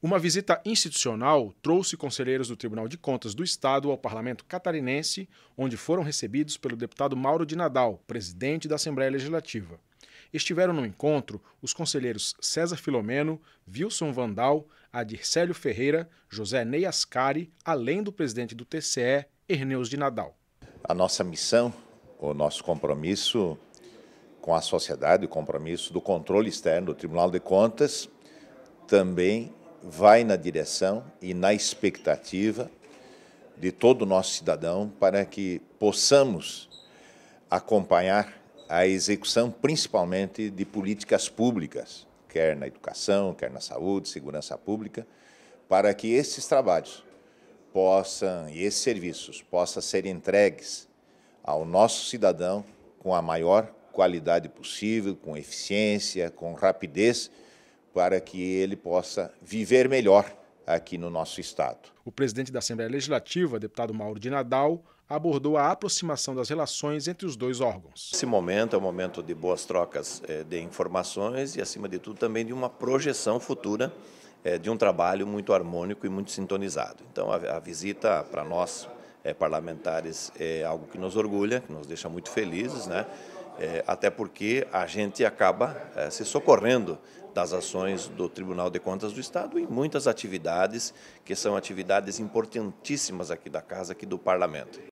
Uma visita institucional trouxe conselheiros do Tribunal de Contas do Estado ao parlamento catarinense, onde foram recebidos pelo deputado Mauro de Nadal, presidente da Assembleia Legislativa. Estiveram no encontro os conselheiros César Filomeno, Wilson Vandal, Adircélio Ferreira, José Ney Ascari, além do presidente do TCE, Erneus de Nadal. A nossa missão, o nosso compromisso com a sociedade, o compromisso do controle externo do Tribunal de Contas, também vai na direção e na expectativa de todo o nosso cidadão para que possamos acompanhar a execução, principalmente, de políticas públicas, quer na educação, quer na saúde, segurança pública, para que esses trabalhos possam e esses serviços possam ser entregues ao nosso cidadão com a maior qualidade possível, com eficiência, com rapidez para que ele possa viver melhor aqui no nosso Estado. O presidente da Assembleia Legislativa, deputado Mauro de Nadal, abordou a aproximação das relações entre os dois órgãos. Esse momento é um momento de boas trocas eh, de informações e, acima de tudo, também de uma projeção futura eh, de um trabalho muito harmônico e muito sintonizado. Então, a visita para nós eh, parlamentares é algo que nos orgulha, que nos deixa muito felizes, né? até porque a gente acaba se socorrendo das ações do Tribunal de Contas do Estado em muitas atividades, que são atividades importantíssimas aqui da Casa, aqui do Parlamento.